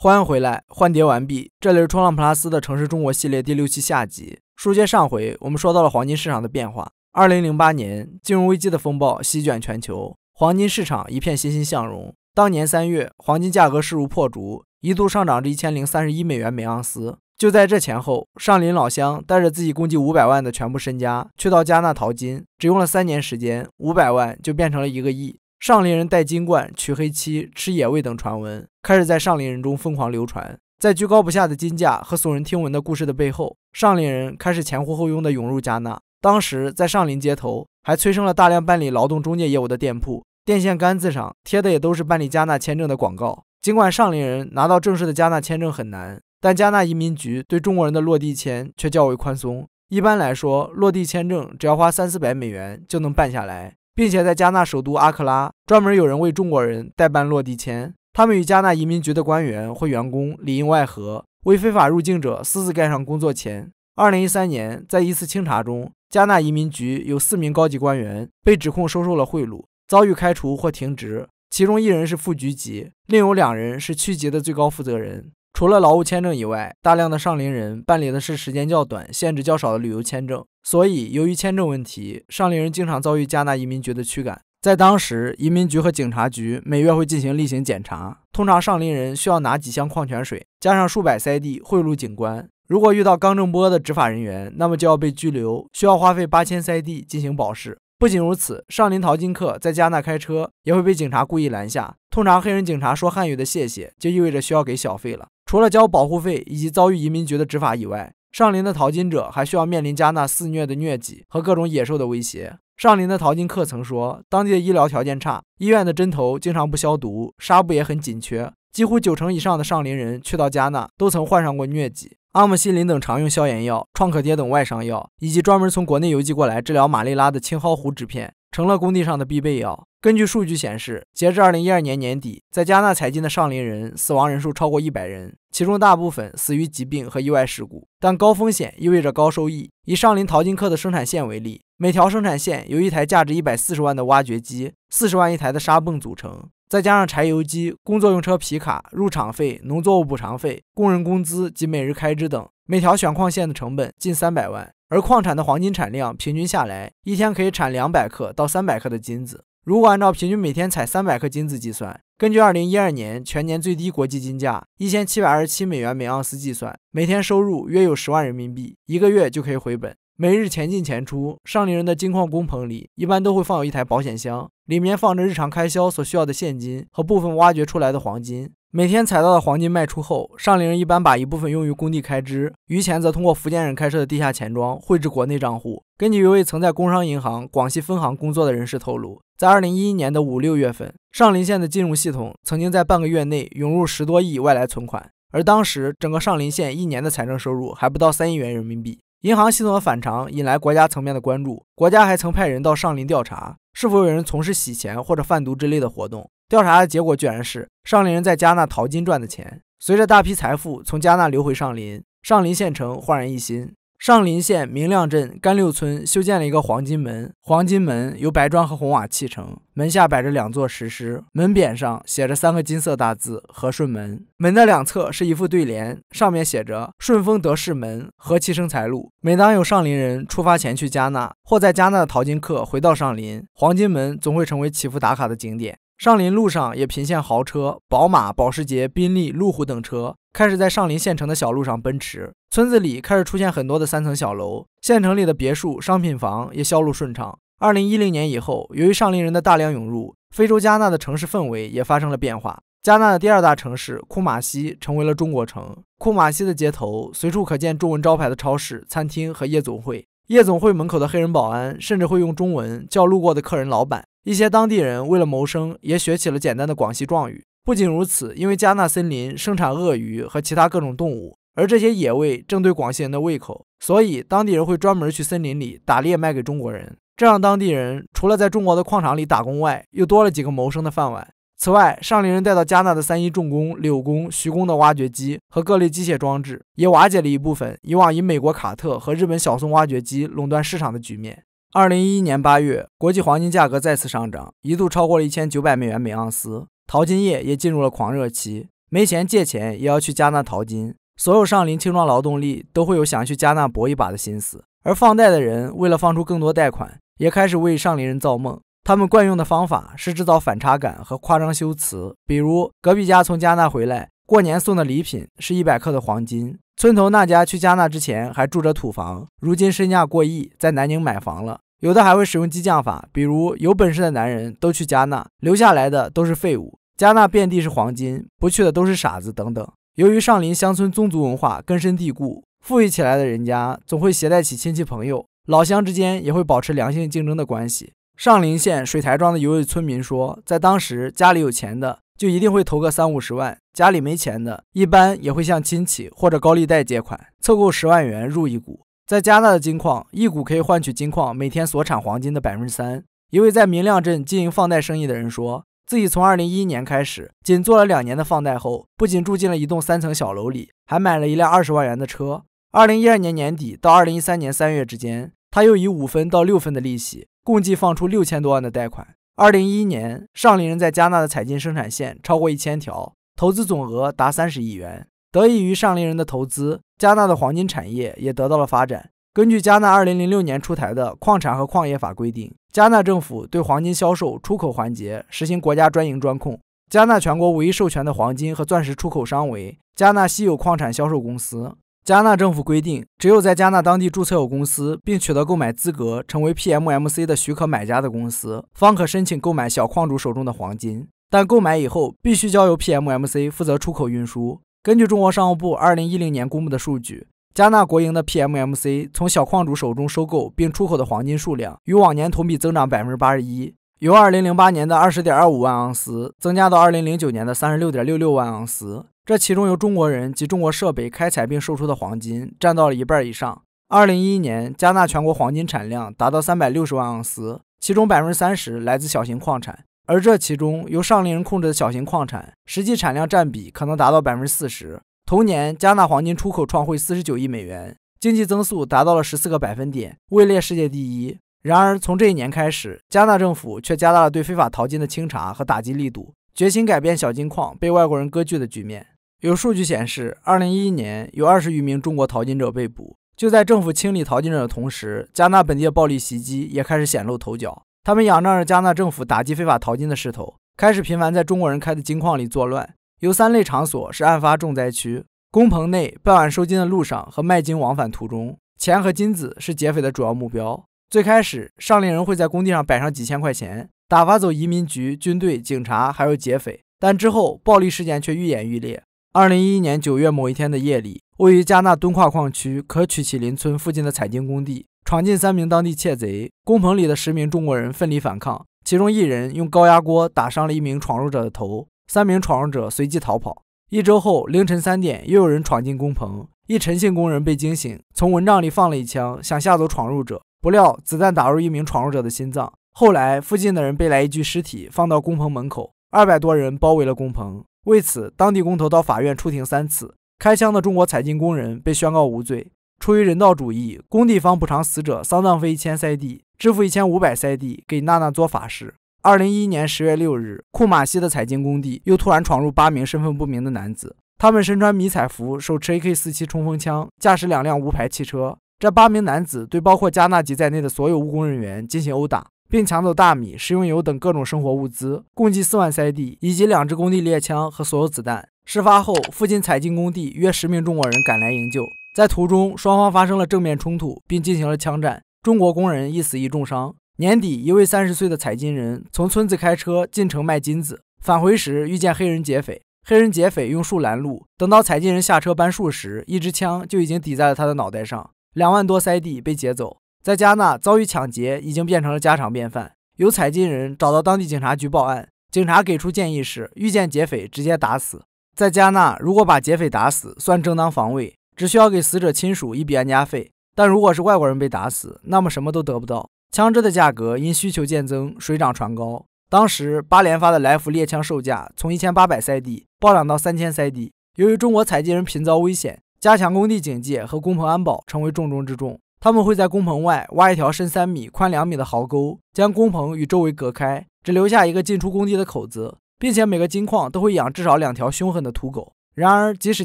欢迎回来，换碟完毕。这里是冲浪 plus 的城市中国系列第六期下集。书接上回，我们说到了黄金市场的变化。二零零八年，金融危机的风暴席卷全球，黄金市场一片欣欣向荣。当年三月，黄金价格势如破竹，一度上涨至一千零三十一美元每盎司。就在这前后，上林老乡带着自己共计五百万的全部身家去到加纳淘金，只用了三年时间，五百万就变成了一个亿。上林人戴金冠、娶黑妻、吃野味等传闻开始在上林人中疯狂流传。在居高不下的金价和耸人听闻的故事的背后，上林人开始前呼后拥地涌入加纳。当时，在上林街头还催生了大量办理劳动中介业务的店铺，电线杆子上贴的也都是办理加纳签证的广告。尽管上林人拿到正式的加纳签证很难，但加纳移民局对中国人的落地签却较为宽松。一般来说，落地签证只要花三四百美元就能办下来。并且在加纳首都阿克拉，专门有人为中国人代办落地签。他们与加纳移民局的官员或员工里应外合，为非法入境者私自盖上工作签。二零一三年，在一次清查中，加纳移民局有四名高级官员被指控收受了贿赂，遭遇开除或停职。其中一人是副局级，另有两人是区级的最高负责人。除了劳务签证以外，大量的上林人办理的是时间较短、限制较少的旅游签证。所以，由于签证问题，上林人经常遭遇加拿移民局的驱赶。在当时，移民局和警察局每月会进行例行检查，通常上林人需要拿几箱矿泉水，加上数百塞地贿赂警官。如果遇到刚正波的执法人员，那么就要被拘留，需要花费八千塞地进行保释。不仅如此，上林淘金客在加纳开车也会被警察故意拦下，通常黑人警察说汉语的谢谢，就意味着需要给小费了。除了交保护费以及遭遇移民局的执法以外，上林的淘金者还需要面临加纳肆虐的疟疾和各种野兽的威胁。上林的淘金客曾说，当地的医疗条件差，医院的针头经常不消毒，纱布也很紧缺，几乎九成以上的上林人去到加纳都曾患上过疟疾。阿莫西林等常用消炎药、创可贴等外伤药，以及专门从国内邮寄过来治疗马利拉的青蒿糊纸片。成了工地上的必备药。根据数据显示，截至二零一二年年底，在加纳采金的上林人死亡人数超过一百人，其中大部分死于疾病和意外事故。但高风险意味着高收益。以上林淘金客的生产线为例，每条生产线由一台价值一百四十万的挖掘机、四十万一台的砂泵组成，再加上柴油机、工作用车、皮卡、入场费、农作物补偿费、工人工资及每日开支等。每条选矿线的成本近三百万，而矿产的黄金产量平均下来一天可以产两百克到三百克的金子。如果按照平均每天采三百克金子计算，根据二零一二年全年最低国际金价一千七百二十七美元每盎司计算，每天收入约有十万人民币，一个月就可以回本。每日钱进钱出，上林人的金矿工棚里一般都会放有一台保险箱，里面放着日常开销所需要的现金和部分挖掘出来的黄金。每天采到的黄金卖出后，上林人一般把一部分用于工地开支，余钱则通过福建人开设的地下钱庄汇至国内账户。根据一位曾在工商银行广西分行工作的人士透露，在2011年的五六月份，上林县的金融系统曾经在半个月内涌入十多亿外来存款，而当时整个上林县一年的财政收入还不到三亿元人民币。银行系统的反常引来国家层面的关注，国家还曾派人到上林调查，是否有人从事洗钱或者贩毒之类的活动。调查的结果居然是上林人在加纳淘金赚的钱。随着大批财富从加纳流回上林，上林县城焕然一新。上林县明亮镇甘六村修建了一个黄金门，黄金门由白砖和红瓦砌成，门下摆着两座石狮，门匾上写着三个金色大字“和顺门”。门的两侧是一副对联，上面写着“顺风得势门，和气生财路”。每当有上林人出发前去加纳，或在加纳的淘金客回到上林，黄金门总会成为祈福打卡的景点。上林路上也频现豪车，宝马、保时捷、宾利、路虎等车开始在上林县城的小路上奔驰。村子里开始出现很多的三层小楼，县城里的别墅、商品房也销路顺畅。二零一零年以后，由于上林人的大量涌入，非洲加纳的城市氛围也发生了变化。加纳的第二大城市库马西成为了中国城。库马西的街头随处可见中文招牌的超市、餐厅和夜总会。夜总会门口的黑人保安甚至会用中文叫路过的客人“老板”。一些当地人为了谋生，也学起了简单的广西壮语。不仅如此，因为加纳森林生产鳄鱼和其他各种动物，而这些野味正对广西人的胃口，所以当地人会专门去森林里打猎，卖给中国人。这让当地人除了在中国的矿场里打工外，又多了几个谋生的饭碗。此外，上林人带到加纳的三一重工、柳工、徐工的挖掘机和各类机械装置，也瓦解了一部分以往以美国卡特和日本小松挖掘机垄断市场的局面。二零一一年八月，国际黄金价格再次上涨，一度超过了一千九百美元每盎司，淘金业也进入了狂热期。没钱借钱也要去加纳淘金，所有上林青壮劳动力都会有想去加纳搏一把的心思。而放贷的人为了放出更多贷款，也开始为上林人造梦。他们惯用的方法是制造反差感和夸张修辞，比如隔壁家从加纳回来过年送的礼品是一百克的黄金，村头那家去加纳之前还住着土房，如今身价过亿，在南宁买房了。有的还会使用激将法，比如有本事的男人都去加纳，留下来的都是废物。加纳遍地是黄金，不去的都是傻子等等。由于上林乡村宗族文化根深蒂固，富裕起来的人家总会携带起亲戚朋友，老乡之间也会保持良性竞争的关系。上林县水台庄的一位村民说，在当时家里有钱的就一定会投个三五十万，家里没钱的，一般也会向亲戚或者高利贷借款凑够十万元入一股。在加拿的金矿，一股可以换取金矿每天所产黄金的百分之三。一位在明亮镇经营放贷生意的人说，自己从二零一一年开始，仅做了两年的放贷后，不仅住进了一栋三层小楼里，还买了一辆二十万元的车。二零一二年年底到二零一三年三月之间，他又以五分到六分的利息。共计放出六千多万的贷款。二零一一年，上林人在加纳的采金生产线超过一千条，投资总额达三十亿元。得益于上林人的投资，加纳的黄金产业也得到了发展。根据加纳二零零六年出台的《矿产和矿业法》规定，加纳政府对黄金销售、出口环节实行国家专营专控。加纳全国唯一授权的黄金和钻石出口商为加纳稀有矿产销售公司。加纳政府规定，只有在加纳当地注册有公司，并取得购买资格，成为 PMMC 的许可买家的公司，方可申请购买小矿主手中的黄金。但购买以后，必须交由 PMMC 负责出口运输。根据中国商务部二零一零年公布的数据，加纳国营的 PMMC 从小矿主手中收购并出口的黄金数量，与往年同比增长百分之八十一，由二零零八年的二十点二五万盎司，增加到二零零九年的三十六点六六万盎司。这其中由中国人及中国设备开采并售出的黄金占到了一半以上。二零一一年，加纳全国黄金产量达到三百六十万盎司，其中百分之三十来自小型矿产，而这其中由上林人控制的小型矿产实际产量占比可能达到百分之四十。同年，加纳黄金出口创汇四十九亿美元，经济增速达到了十四个百分点，位列世界第一。然而，从这一年开始，加纳政府却加大了对非法淘金的清查和打击力度，决心改变小金矿被外国人割据的局面。有数据显示，二零一一年有二十余名中国淘金者被捕。就在政府清理淘金者的同时，加纳本地的暴力袭击也开始显露头角。他们仰仗着加纳政府打击非法淘金的势头，开始频繁在中国人开的金矿里作乱。有三类场所是案发重灾区：工棚内、傍晚收金的路上和卖金往返途中，钱和金子是劫匪的主要目标。最开始，上令人会在工地上摆上几千块钱，打发走移民局、军队、警察，还有劫匪。但之后，暴力事件却愈演愈烈。二零一一年九月某一天的夜里，位于加纳敦化矿区可曲奇林村附近的采金工地，闯进三名当地窃贼。工棚里的十名中国人奋力反抗，其中一人用高压锅打伤了一名闯入者的头。三名闯入者随即逃跑。一周后凌晨三点，又有人闯进工棚，一陈姓工人被惊醒，从蚊帐里放了一枪，想吓走闯入者。不料子弹打入一名闯入者的心脏。后来附近的人被来一具尸体，放到工棚门口。二百多人包围了工棚。为此，当地工头到法院出庭三次。开枪的中国采金工人被宣告无罪。出于人道主义，工地方补偿死者丧葬费一千塞地，支付一千五百塞地给娜娜做法事。二零一一年十月六日，库马西的采金工地又突然闯入八名身份不明的男子，他们身穿迷彩服，手持 AK 四七冲锋枪，驾驶两辆无牌汽车。这八名男子对包括加纳吉在内的所有务工人员进行殴打。并抢走大米、食用油等各种生活物资，共计四万塞地，以及两支工地猎枪和所有子弹。事发后，附近采金工地约十名中国人赶来营救，在途中双方发生了正面冲突，并进行了枪战，中国工人一死一重伤。年底，一位三十岁的采金人从村子开车进城卖金子，返回时遇见黑人劫匪，黑人劫匪用树拦路，等到采金人下车搬树时，一支枪就已经抵在了他的脑袋上，两万多塞地被劫走。在加纳遭遇抢劫已经变成了家常便饭。有采金人找到当地警察局报案，警察给出建议是遇见劫匪直接打死。在加纳，如果把劫匪打死算正当防卫，只需要给死者亲属一笔安家费；但如果是外国人被打死，那么什么都得不到。枪支的价格因需求渐增，水涨船高。当时八连发的来福猎枪售价从一千八百塞地暴涨到三千塞地。由于中国采金人频遭危险，加强工地警戒和工棚安保成为重中之重。他们会在工棚外挖一条深三米、宽两米的壕沟，将工棚与周围隔开，只留下一个进出工地的口子，并且每个金矿都会养至少两条凶狠的土狗。然而，即使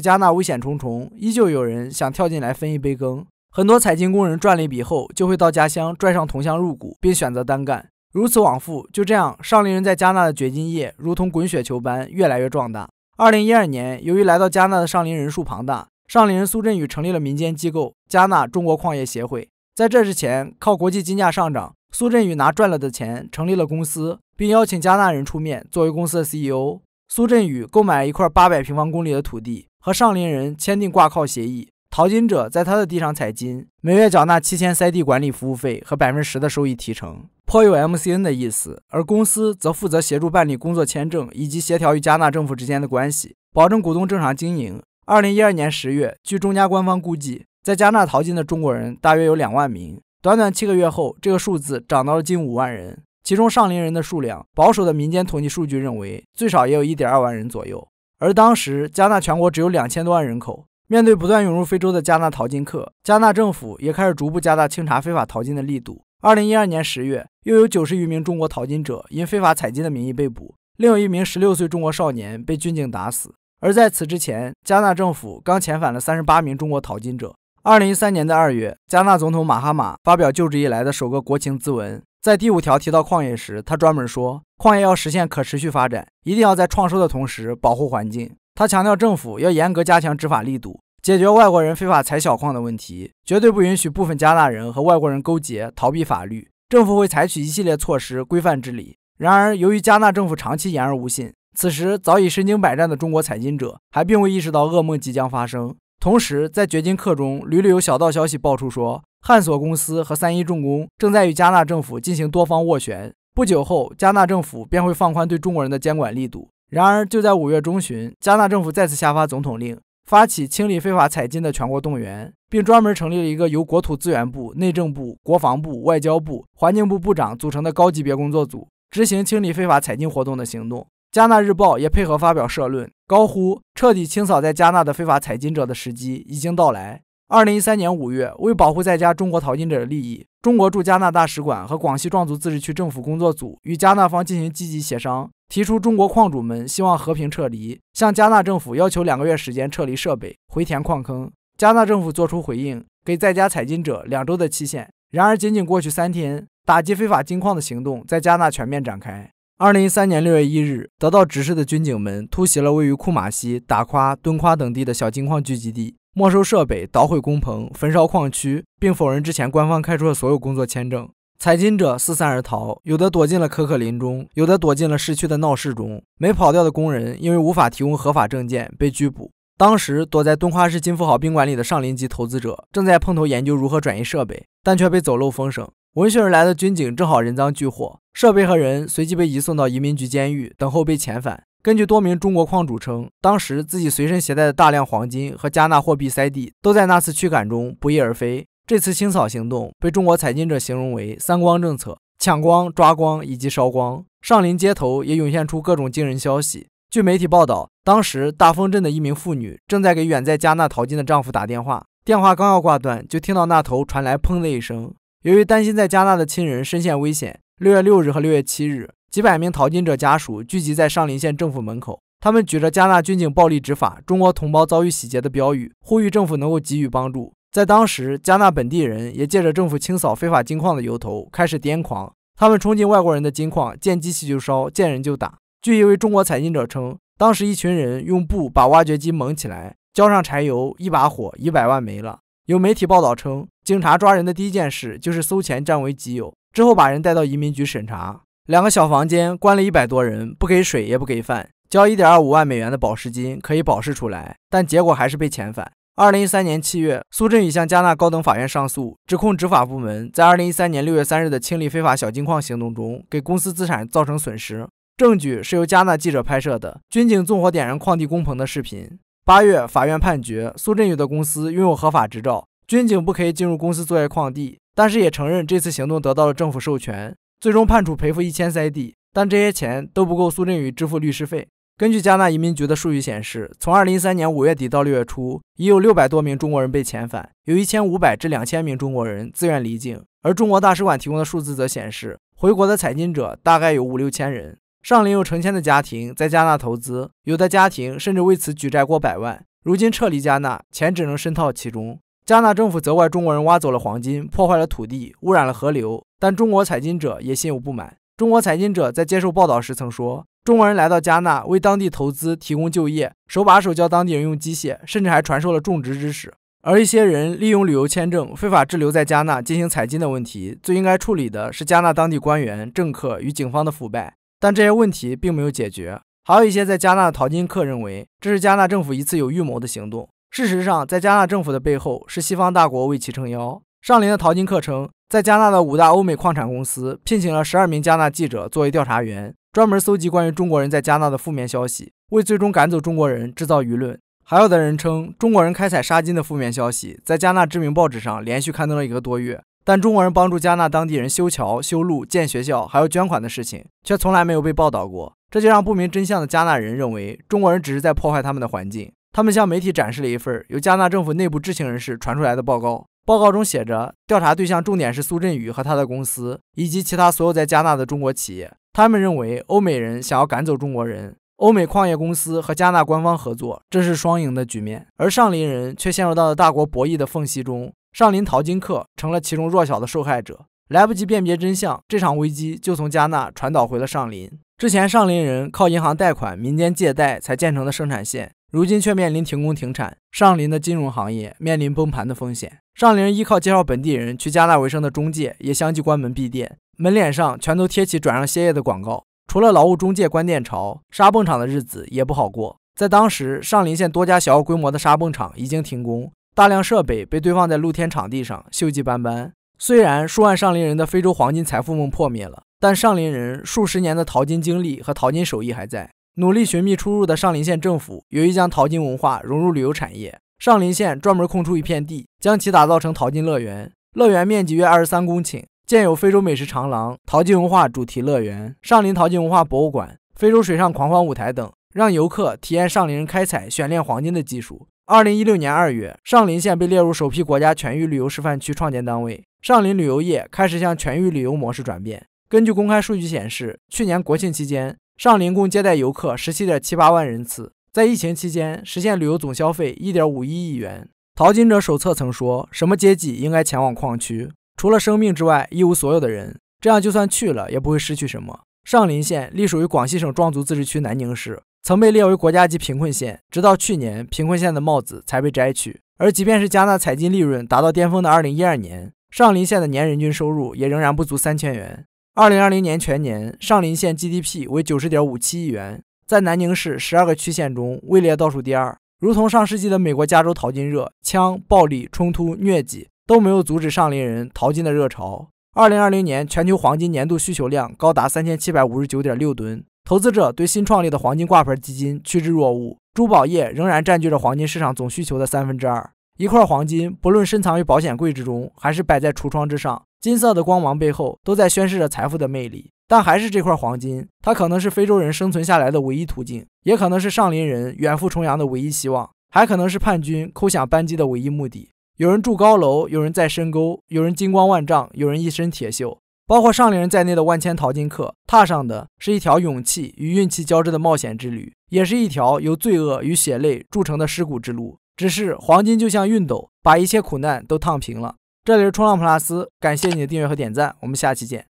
加纳危险重重，依旧有人想跳进来分一杯羹。很多采金工人赚了一笔后，就会到家乡拽上铜箱入股，并选择单干。如此往复，就这样，上林人在加纳的掘金业如同滚雪球般越来越壮大。二零一二年，由于来到加纳的上林人数庞大。上林人苏振宇成立了民间机构加纳中国矿业协会。在这之前，靠国际金价上涨，苏振宇拿赚了的钱成立了公司，并邀请加纳人出面作为公司的 CEO。苏振宇购买了一块八百平方公里的土地，和上林人签订挂靠协议。淘金者在他的地上采金，每月缴纳七千塞地管理服务费和百分之十的收益提成，颇有 MCN 的意思。而公司则负责协助办理工作签证，以及协调与加纳政府之间的关系，保证股东正常经营。二零一二年十月，据中加官方估计，在加纳淘金的中国人大约有两万名。短短七个月后，这个数字涨到了近五万人，其中上林人的数量，保守的民间统计数据认为最少也有一点二万人左右。而当时加纳全国只有两千多万人口，面对不断涌入非洲的加纳淘金客，加纳政府也开始逐步加大清查非法淘金的力度。二零一二年十月，又有九十余名中国淘金者因非法采金的名义被捕，另有一名十六岁中国少年被军警打死。而在此之前，加纳政府刚遣返了三十八名中国淘金者。二零一三年的二月，加纳总统马哈马发表就职以来的首个国情咨文，在第五条提到矿业时，他专门说，矿业要实现可持续发展，一定要在创收的同时保护环境。他强调，政府要严格加强执法力度，解决外国人非法采小矿的问题，绝对不允许部分加纳人和外国人勾结逃避法律。政府会采取一系列措施规范治理。然而，由于加纳政府长期言而无信。此时早已身经百战的中国采金者还并未意识到噩梦即将发生。同时，在掘金客中屡屡有小道消息爆出说，汉索公司和三一重工正在与加纳政府进行多方斡旋，不久后加纳政府便会放宽对中国人的监管力度。然而，就在五月中旬，加纳政府再次下发总统令，发起清理非法采金的全国动员，并专门成立了一个由国土资源部、内政部、国防部、外交部、环境部部长组成的高级别工作组，执行清理非法采金活动的行动。《加纳日报》也配合发表社论，高呼“彻底清扫在加纳的非法采金者的时机已经到来”。二零一三年五月，为保护在加中国淘金者的利益，中国驻加拿大使馆和广西壮族自治区政府工作组与加纳方进行积极协商，提出中国矿主们希望和平撤离，向加纳政府要求两个月时间撤离设备、回填矿坑。加纳政府作出回应，给在加采金者两周的期限。然而，仅仅过去三天，打击非法金矿的行动在加纳全面展开。二零一三年六月一日，得到指示的军警们突袭了位于库马西、达夸、敦夸等地的小金矿聚集地，没收设备，捣毁工棚，焚烧矿区，并否认之前官方开出的所有工作签证。采金者四散而逃，有的躲进了可可林中，有的躲进了市区的闹市中。没跑掉的工人因为无法提供合法证件被拘捕。当时躲在敦夸市金富豪宾馆里的上林籍投资者正在碰头研究如何转移设备，但却被走漏风声。闻讯而来的军警正好人赃俱获，设备和人随即被移送到移民局监狱，等候被遣返。根据多名中国矿主称，当时自己随身携带的大量黄金和加纳货币塞地，都在那次驱赶中不翼而飞。这次清扫行动被中国采金者形容为“三光政策”：抢光、抓光以及烧光。上林街头也涌现出各种惊人消息。据媒体报道，当时大丰镇的一名妇女正在给远在加纳淘金的丈夫打电话，电话刚要挂断，就听到那头传来“砰”的一声。由于担心在加纳的亲人深陷危险，六月六日和六月七日，几百名淘金者家属聚集在上林县政府门口，他们举着“加纳军警暴力执法，中国同胞遭遇洗劫”的标语，呼吁政府能够给予帮助。在当时，加纳本地人也借着政府清扫非法金矿的由头开始癫狂，他们冲进外国人的金矿，见机器就烧，见人就打。据一位中国采金者称，当时一群人用布把挖掘机蒙起来，浇上柴油，一把火，一百万没了。有媒体报道称，警察抓人的第一件事就是搜钱占为己有，之后把人带到移民局审查。两个小房间关了一百多人，不给水也不给饭，交一点二五万美元的保释金可以保释出来，但结果还是被遣返。二零一三年七月，苏振宇向加纳高等法院上诉，指控执法部门在二零一三年六月三日的清理非法小金矿行动中，给公司资产造成损失。证据是由加纳记者拍摄的军警纵火点燃矿地工棚的视频。八月，法院判决苏振宇的公司拥有合法执照，军警不可以进入公司作业矿地，但是也承认这次行动得到了政府授权。最终判处赔付一千塞地，但这些钱都不够苏振宇支付律师费。根据加纳移民局的数据显示，从二零一三年五月底到六月初，已有六百多名中国人被遣返，有一千五百至两千名中国人自愿离境，而中国大使馆提供的数字则显示，回国的采金者大概有五六千人。上林有成千的家庭在加纳投资，有的家庭甚至为此举债过百万。如今撤离加纳，钱只能深套其中。加纳政府责怪中国人挖走了黄金，破坏了土地，污染了河流，但中国采金者也心有不满。中国采金者在接受报道时曾说：“中国人来到加纳，为当地投资提供就业，手把手教当地人用机械，甚至还传授了种植知识。”而一些人利用旅游签证非法滞留在加纳进行采金的问题，最应该处理的是加纳当地官员、政客与警方的腐败。但这些问题并没有解决，还有一些在加纳的淘金客认为这是加纳政府一次有预谋的行动。事实上，在加纳政府的背后是西方大国为其撑腰。上林的淘金客称，在加纳的五大欧美矿产公司聘请了十二名加纳记者作为调查员，专门搜集关于中国人在加纳的负面消息，为最终赶走中国人制造舆论。还有的人称，中国人开采沙金的负面消息在加纳知名报纸上连续刊登了一个多月。但中国人帮助加纳当地人修桥、修路、建学校，还有捐款的事情，却从来没有被报道过。这就让不明真相的加纳人认为中国人只是在破坏他们的环境。他们向媒体展示了一份由加纳政府内部知情人士传出来的报告，报告中写着，调查对象重点是苏振宇和他的公司，以及其他所有在加纳的中国企业。他们认为欧美人想要赶走中国人，欧美矿业公司和加纳官方合作，这是双赢的局面，而上林人却陷入到了大国博弈的缝隙中。上林淘金客成了其中弱小的受害者，来不及辨别真相，这场危机就从加纳传导回了上林。之前上林人靠银行贷款、民间借贷才建成的生产线，如今却面临停工停产，上林的金融行业面临崩盘的风险。上林依靠介绍本地人去加纳为生的中介也相继关门闭店，门脸上全都贴起转让歇业的广告。除了劳务中介关店潮，沙泵厂的日子也不好过。在当时，上林县多家小规模的沙泵厂已经停工。大量设备被堆放在露天场地上，锈迹斑斑。虽然数万上林人的非洲黄金财富梦破灭了，但上林人数十年的淘金经历和淘金手艺还在。努力寻觅出入的上林县政府，有意将淘金文化融入旅游产业。上林县专门空出一片地，将其打造成淘金乐园。乐园面积约二十三公顷，建有非洲美食长廊、淘金文化主题乐园、上林淘金文化博物馆、非洲水上狂欢舞台等，让游客体验上林人开采、选炼黄金的技术。二零一六年二月，上林县被列入首批国家全域旅游示范区创建单位，上林旅游业开始向全域旅游模式转变。根据公开数据显示，去年国庆期间，上林共接待游客十七点七八万人次，在疫情期间实现旅游总消费一点五一亿元。淘金者手册曾说：“什么阶级应该前往矿区？除了生命之外一无所有的人，这样就算去了也不会失去什么。”上林县隶属于广西省壮族自治区南宁市。曾被列为国家级贫困县，直到去年，贫困县的帽子才被摘去。而即便是加纳采金利润达到巅峰的二零一二年，上林县的年人均收入也仍然不足三千元。二零二零年全年，上林县 GDP 为九十点五七亿元，在南宁市十二个区县中位列倒数第二。如同上世纪的美国加州淘金热，枪、暴力冲突、疟疾都没有阻止上林人淘金的热潮。二零二零年，全球黄金年度需求量高达三千七百五十九点六吨。投资者对新创立的黄金挂牌基金趋之若鹜，珠宝业仍然占据着黄金市场总需求的三分之二。一块黄金，不论深藏于保险柜之中，还是摆在橱窗之上，金色的光芒背后，都在宣示着财富的魅力。但还是这块黄金，它可能是非洲人生存下来的唯一途径，也可能是上林人远赴重洋的唯一希望，还可能是叛军扣响扳机的唯一目的。有人住高楼，有人在深沟，有人金光万丈，有人一身铁锈。包括上林人在内的万千淘金客，踏上的是一条勇气与运气交织的冒险之旅，也是一条由罪恶与血泪铸成的尸骨之路。只是黄金就像熨斗，把一切苦难都烫平了。这里是冲浪普拉斯，感谢你的订阅和点赞，我们下期见。